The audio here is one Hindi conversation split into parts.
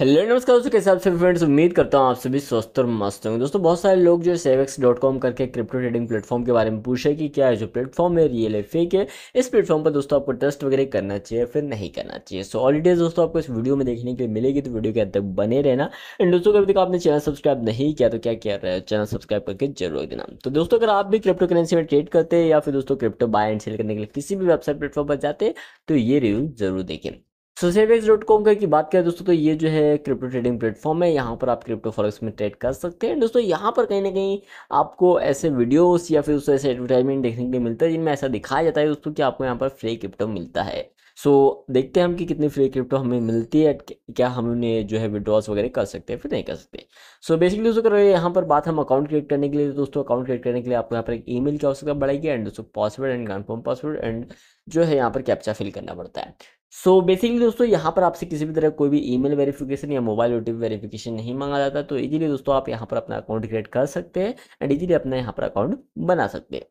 हेलो नमस्कार दोस्तों कैसे आप सभी फ्रेंड्स उम्मीद करता हूँ आप सभी स्वस्थ और मस्त होंगे दोस्तों बहुत सारे लोग जो है डॉट कॉम करके क्रिप्टो ट्रेडिंग प्लेटफॉर्म के बारे में पूछे कि क्या है जो प्लेटफॉर्म है रियल है फेक है इस प्लेटफॉर्म पर दोस्तों आपको ट्रस्ट वगैरह करना चाहिए फिर नहीं करना चाहिए सो ऑल दोस्तों आपको इस वीडियो में देखने के लिए मिलेगी तो वीडियो के अंत तक बने रहना एंड दोस्तों अभी तक आपने चैनल सब्सक्राइब नहीं किया तो क्या क्या रहा है चैनल सब्सक्राइब करके जरूर देना तो दोस्तों अगर आप भी क्रिप्टो करेंसी में ट्रेड करते हैं या फिर दोस्तों क्रिप्टो बाय एंड सेल करने के लिए किसी भी वेबसाइट प्लेटफॉर्म पर जाते तो ये रिव्यू जरूर देखें सोसेवेक्स डॉट कॉम का की बात करें दोस्तों तो ये जो है क्रिप्टो ट्रेडिंग प्लेटफॉर्म है यहाँ पर आप क्रिप्टो फॉरेक्स में ट्रेड कर सकते हैं दोस्तों यहाँ पर कहीं ना कहीं आपको ऐसे वीडियोस या फिर ऐसे एडवर्टाइजमेंट देखने के लिए मिलता है जिनमें ऐसा दिखाया जाता है दोस्तों कि आपको यहाँ पर फ्री क्रिप्टो मिलता है सो so, देखते हैं हम कि कितनी फ्री क्रिप्टो हमें मिलती है क्या हम उन्हें जो है विड्रॉल्स वगैरह कर सकते हैं फिर नहीं कर सकते सो बेसिकली दोस्तों करो यहाँ पर बात हम अकाउंट क्रिएट करने के लिए तो दोस्तों अकाउंट क्रिएट करने के लिए आपको यहाँ पर एक मेल की आवश्यकता बढ़ेगी एंड दोस्तों password and confirm password and जो है यहाँ पर कैप्चा फिल करना पड़ता है सो so बेसिकली दोस्तों यहाँ पर आपसे किसी भी तरह कोई भी ईमेल वेरिफिकेशन या मोबाइल ओ वेरिफिकेशन नहीं मांगा जाता तो इजीली दोस्तों आप यहाँ पर अपना अकाउंट क्रिएट कर सकते हैं एंड इजीली अपना यहाँ पर अकाउंट बना सकते हैं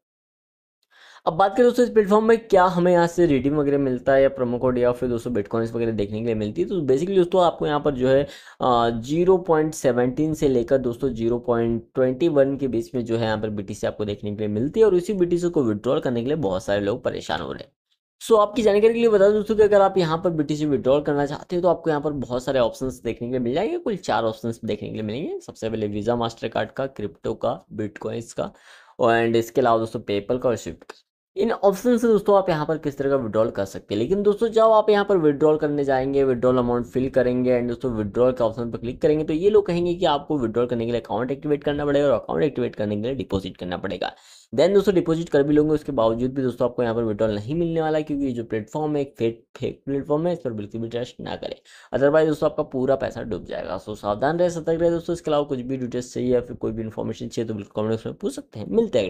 अब बात करें दोस्तों इस प्लेटफॉर्म में क्या हमें यहाँ से रिडीम वगैरह मिलता है या प्रोमो कोड या फिर दोस्तों बिटकॉइंस वगैरह देखने के लिए मिलती है तो बेसिकली दोस्तों आपको यहाँ पर जो है जीरो पॉइंट सेवेंटीन से लेकर दोस्तों जीरो पॉइंट ट्वेंटी वन के बीच में जो है यहाँ पर बीटीसी आपको देखने के लिए मिलती है और उसी बी को विड्रॉल करने के लिए बहुत सारे लोग परेशान हो रहे हैं सो so, आपकी जानकारी के लिए बता दूं दोस्तों कि अगर आप यहाँ पर बीटीसी विड्रॉल करना चाहते हो तो आपको यहाँ पर बहुत सारे ऑप्शंस देखने के लिए मिल जाएंगे कुल चार ऑप्शंस देखने के लिए मिलेंगे सबसे पहले वीज़ा मास्टर कार्ड का क्रिप्टो का बिटकॉइंस का एंड इसके अलावा दोस्तों पेपल का और स्विफ्ट का इन ऑप्शन से दोस्तों आप यहाँ पर किस तरह का विड्रॉल कर सकते हैं लेकिन दोस्तों जब आप यहाँ पर विड्रॉल करने जाएंगे विड्रॉल अमाउंट फिल करेंगे एंड दोस्तों विड्रॉल के ऑप्शन पर क्लिक करेंगे तो ये लोग कहेंगे कि आपको विड्रॉल करने के लिए अकाउंट एक्टिवेट करना पड़ेगा और अकाउंट एक्टिवेट करने के लिए डिपोजिट करना पड़ेगा देन दोस्तों डिपोजिट कर भी लोगे उसके बावजूद भी दोस्तों आपको यहाँ पर विड्रॉल नहीं मिलने वाला क्योंकि ये जो प्लेटफॉर्म है एक फेक फेक प्लेटफॉर्म है इस पर बिल्कुल भी ट्रस्ट ना करें अदरवाइज दोस्तों आपका पूरा पैसा डूब जाएगा सो सावधान रहे सतर्क रहे दोस्तों इसके अलावा कुछ भी डिटेल्स चाहिए या फिर कोई भी इन्फॉर्मेशन चाहिए तो बिल्कुल कमेंट्स में पूछ सकते हैं मिलते हैं